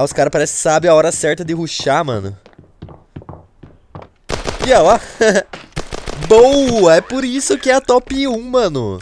Ah, os caras parecem que sabem a hora certa de ruxar, mano. E ó Boa! É por isso que é a top 1, mano.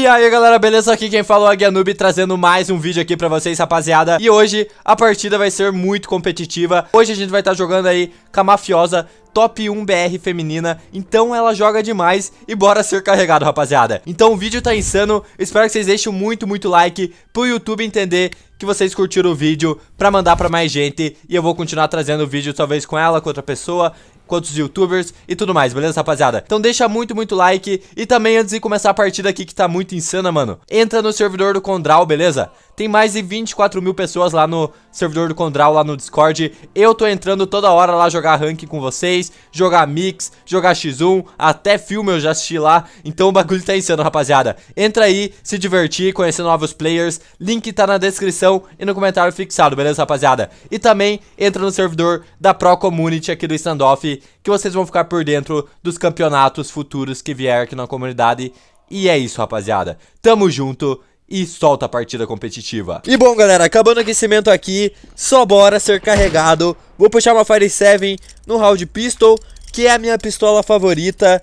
E aí galera, beleza? Aqui quem falou é o Guianube trazendo mais um vídeo aqui pra vocês, rapaziada E hoje a partida vai ser muito competitiva Hoje a gente vai estar tá jogando aí com a Mafiosa top 1 BR feminina, então ela joga demais e bora ser carregado, rapaziada. Então o vídeo tá insano, espero que vocês deixem muito, muito like pro YouTube entender que vocês curtiram o vídeo pra mandar pra mais gente e eu vou continuar trazendo vídeo talvez com ela, com outra pessoa quanto os youtubers e tudo mais, beleza, rapaziada? Então deixa muito, muito like e também antes de começar a partida aqui que tá muito insana, mano, entra no servidor do Condral, beleza? Tem mais de 24 mil pessoas lá no servidor do Condral, lá no Discord. Eu tô entrando toda hora lá jogar rank com vocês, jogar mix, jogar X1, até filme eu já assisti lá. Então o bagulho tá insano, rapaziada. Entra aí, se divertir, conhecer novos players. Link tá na descrição e no comentário fixado, beleza, rapaziada? E também entra no servidor da Pro Community aqui do Standoff que vocês vão ficar por dentro dos campeonatos futuros que vier aqui na comunidade. E é isso, rapaziada. Tamo junto e solta a partida competitiva. E bom, galera, acabando o aquecimento aqui, só bora ser carregado. Vou puxar uma Fire 7 no round pistol, que é a minha pistola favorita.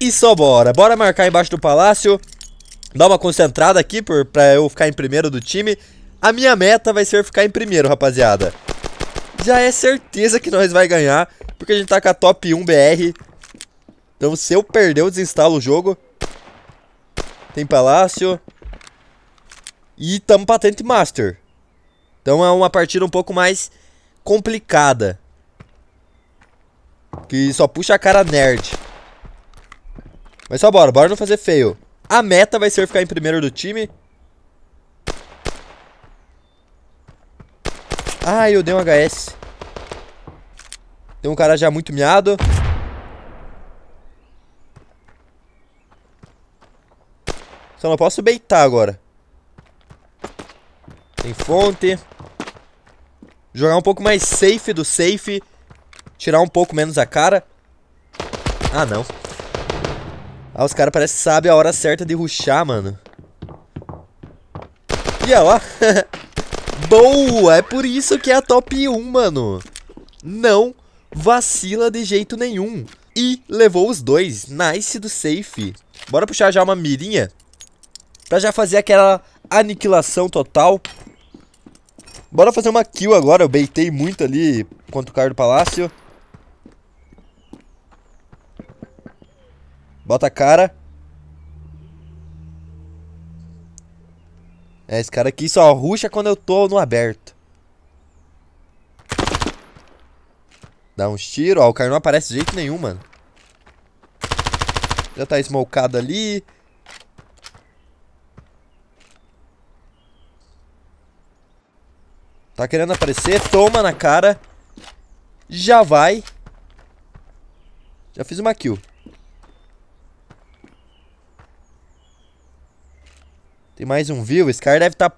E só bora. Bora marcar embaixo do palácio. Dar uma concentrada aqui por, pra eu ficar em primeiro do time. A minha meta vai ser ficar em primeiro, rapaziada já é certeza que nós vai ganhar, porque a gente tá com a top 1 BR. Então se eu perder, eu desinstalo o jogo. Tem palácio. E tamo patente master. Então é uma partida um pouco mais complicada. Que só puxa a cara nerd. Mas só bora, bora não fazer feio. A meta vai ser ficar em primeiro do time. Ah, eu dei um HS. Tem um cara já muito miado. Só não posso beitar agora. Tem fonte. Jogar um pouco mais safe do safe. Tirar um pouco menos a cara. Ah, não. Ah, os caras parecem que sabem a hora certa de ruxar, mano. E ó. lá. Boa! É por isso que é a top 1, mano. Não vacila de jeito nenhum. E levou os dois. Nice do safe. Bora puxar já uma mirinha. Pra já fazer aquela aniquilação total. Bora fazer uma kill agora. Eu beitei muito ali contra o cara do palácio. Bota a cara. É, esse cara aqui só ruxa quando eu tô no aberto. Dá uns tiros, ó. O cara não aparece de jeito nenhum, mano. Já tá smokado ali. Tá querendo aparecer, toma na cara. Já vai. Já fiz uma kill. Tem mais um view. Esse cara deve estar tá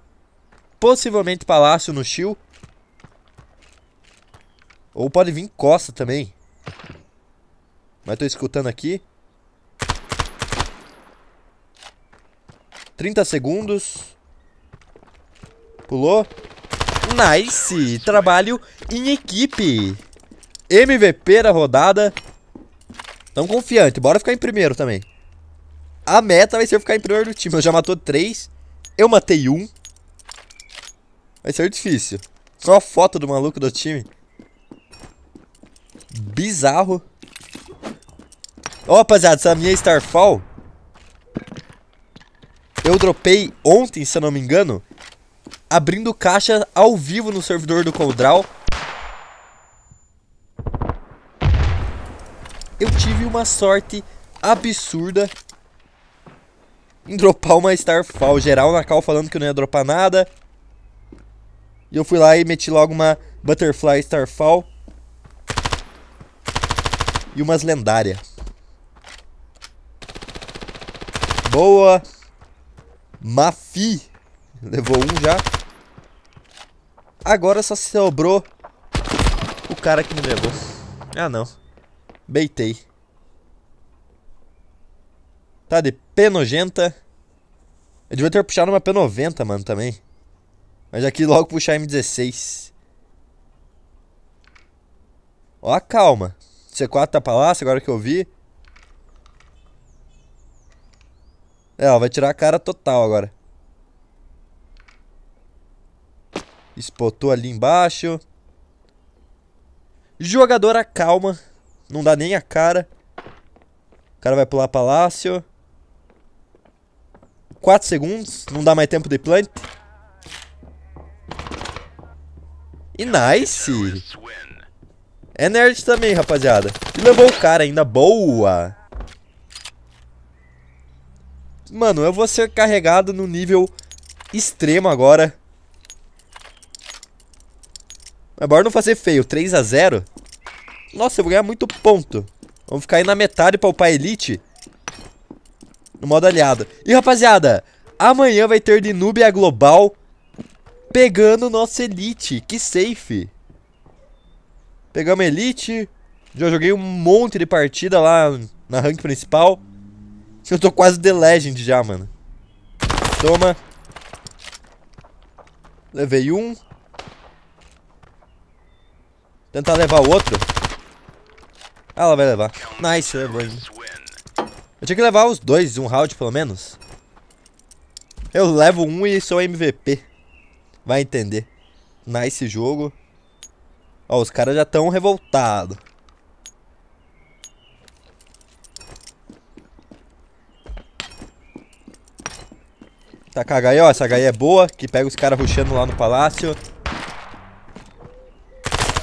possivelmente Palácio no Shield. Ou pode vir Costa também. Mas tô escutando aqui. 30 segundos. Pulou. Nice! Trabalho em equipe. MVP da rodada. Tão confiante. Bora ficar em primeiro também. A meta vai ser ficar em primeiro do time. Eu já matou três. Eu matei um. Vai ser difícil. Só a foto do maluco do time. Bizarro. Ó, oh, rapaziada, essa minha Starfall. Eu dropei ontem, se eu não me engano. Abrindo caixa ao vivo no servidor do Coldraw. Eu tive uma sorte absurda em dropar uma Starfall. Geral na cal falando que eu não ia dropar nada. E eu fui lá e meti logo uma Butterfly Starfall. E umas lendárias. Boa. Mafi. Levou um já. Agora só sobrou o cara que me levou. Ah, não. Beitei. Tá de P90. Eu devia ter puxado uma P90, mano, também. Mas aqui logo puxar M16. Ó a calma. C4 tá pra lá, agora que eu vi. É, ela vai tirar a cara total agora. Espotou ali embaixo. Jogadora calma. Não dá nem a cara. O cara vai pular palácio. 4 segundos. Não dá mais tempo de plant. E nice. É nerd também, rapaziada. E levou o cara ainda. Boa. Mano, eu vou ser carregado no nível extremo agora. Mas bora não fazer feio. 3 a 0 Nossa, eu vou ganhar muito ponto. Vamos ficar aí na metade pra upar elite. No modo aliado. E, rapaziada, amanhã vai ter de Nubia Global pegando nossa Elite. Que safe. Pegamos Elite. Já joguei um monte de partida lá na rank principal. Eu tô quase The Legend já, mano. Toma. Levei um. Tentar levar o outro. Ah, ela vai levar. Nice, levou tinha que levar os dois, um round pelo menos. Eu levo um e sou MVP. Vai entender. Nice jogo. Ó, os caras já estão revoltados. Tá com a HI, ó. Essa HI é boa, que pega os caras ruxando lá no palácio.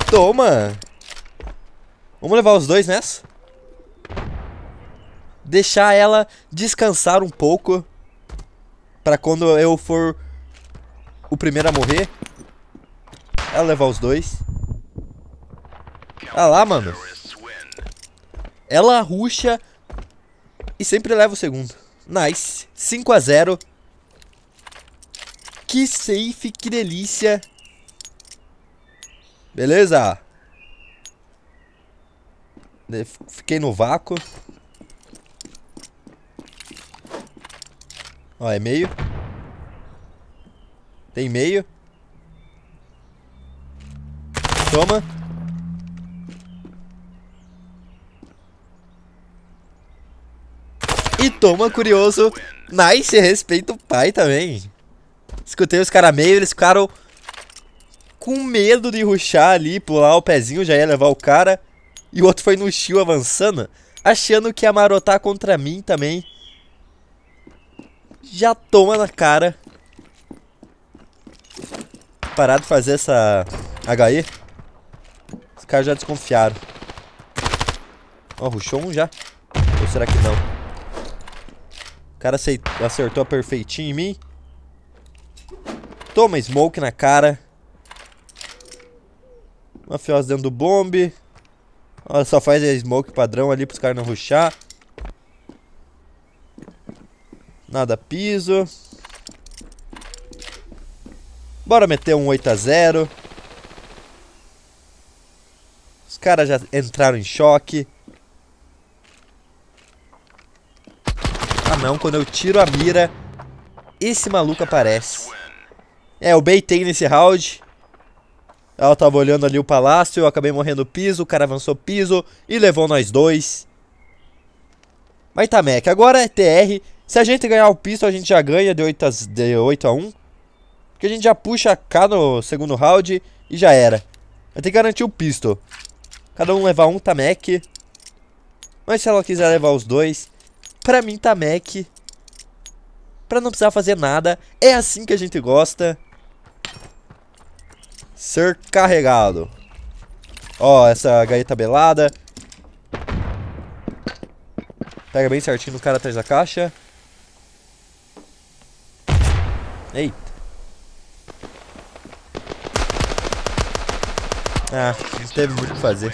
Toma! Vamos levar os dois nessa? deixar ela descansar um pouco para quando eu for o primeiro a morrer, ela levar os dois. Ah lá, mano. Ela ruxa e sempre leva o segundo. Nice. 5 a 0. Que safe, que delícia. Beleza? Fiquei no vácuo. Ó, é meio. Tem meio. Toma. E toma, curioso. Nice, respeita o pai também. Escutei os caras meio, eles ficaram com medo de ruxar ali, pular o pezinho, já ia levar o cara. E o outro foi no shield avançando, achando que ia marotar contra mim também. Já toma na cara. Parar de fazer essa HE. Os caras já desconfiaram. Ó, oh, um já. Ou será que não? O cara acertou perfeitinho em mim. Toma smoke na cara. Mafiosa dentro do bombe. Ó, só faz a smoke padrão ali pros caras não rushar. Nada piso. Bora meter um 8 a 0. Os caras já entraram em choque. Ah não, quando eu tiro a mira, esse maluco aparece. É, o Bey tem nesse round. Ela tava olhando ali o palácio, eu acabei morrendo piso, o cara avançou piso e levou nós dois. Mas tá, Mac, agora é TR, se a gente ganhar o pistol, a gente já ganha de 8 a, de 8 a 1. Porque a gente já puxa K no segundo round e já era. Vai ter que garantir o pistol. Cada um levar um Tamek. Mas se ela quiser levar os dois, pra mim Tamek. Pra não precisar fazer nada. É assim que a gente gosta. Ser carregado. Ó, essa gaita belada. Pega bem certinho o cara atrás da caixa. Eita. Ah, não teve muito o que fazer.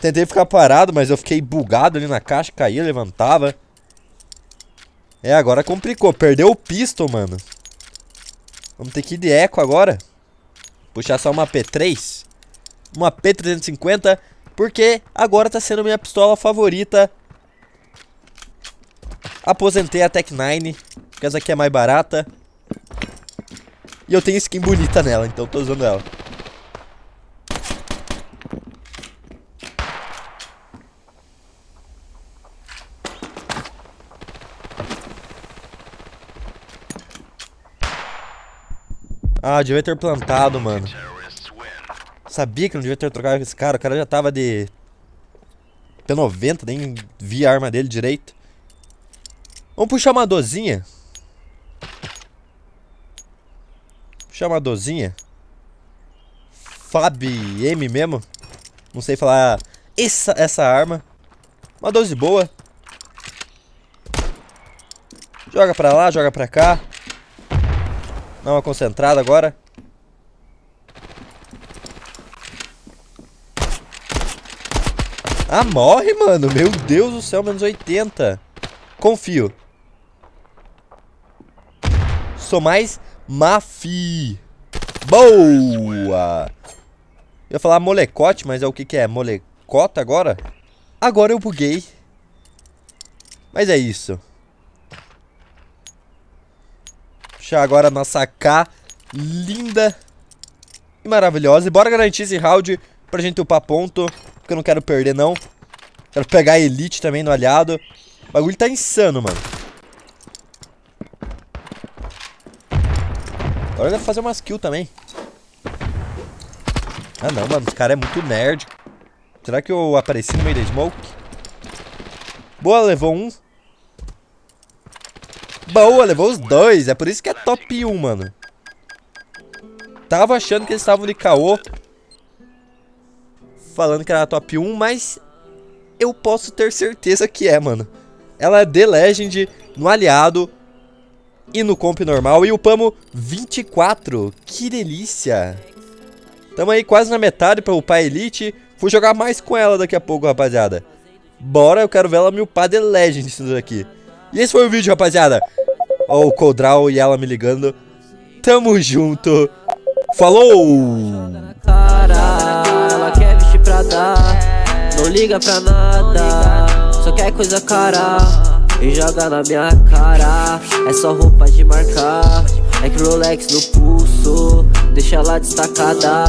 Tentei ficar parado, mas eu fiquei bugado ali na caixa, caía, levantava. É, agora complicou. Perdeu o pistol, mano. Vamos ter que ir de eco agora. Puxar só uma P3. Uma P350. Porque agora tá sendo minha pistola favorita. Aposentei a Tech 9. Porque essa aqui é mais barata. E eu tenho skin bonita nela, então tô usando ela. Ah, devia ter plantado, mano. Sabia que não devia ter trocado com esse cara. O cara já tava de... P90, nem vi a arma dele direito. Vamos puxar uma dozinha. Chamadorzinha. Fab M mesmo. Não sei falar essa, essa arma. Uma 12 boa. Joga pra lá, joga pra cá. Dá uma concentrada agora. Ah, morre, mano. Meu Deus do céu, menos 80. Confio. Sou mais Mafi. Boa! Eu ia falar molecote, mas é o que que é? Molecota agora? Agora eu buguei. Mas é isso. Puxar agora a nossa K linda e maravilhosa. E bora garantir esse round pra gente upar ponto, porque eu não quero perder não. Quero pegar a Elite também no aliado. O bagulho tá insano, mano. Agora deve fazer umas kills também. Ah não, mano, os caras é muito nerd. Será que eu apareci no meio da smoke? Boa, levou um. Boa, levou os dois. É por isso que é top 1, mano. Tava achando que eles estavam de caô. Falando que era top 1, mas... Eu posso ter certeza que é, mano. Ela é The Legend no aliado e no comp normal. E upamos 24. Que delícia. Tamo aí quase na metade pra upar a Elite. Vou jogar mais com ela daqui a pouco, rapaziada. Bora, eu quero ver ela me upar de Legend isso daqui. E esse foi o vídeo, rapaziada. Ó, o Coldral e ela me ligando. Tamo junto. Falou! Ela quer vestir pra dar, não liga pra nada, só quer coisa cara e joga na minha cara. É só roupa de marcar, é que Rolex no pulso, deixa ela destacada.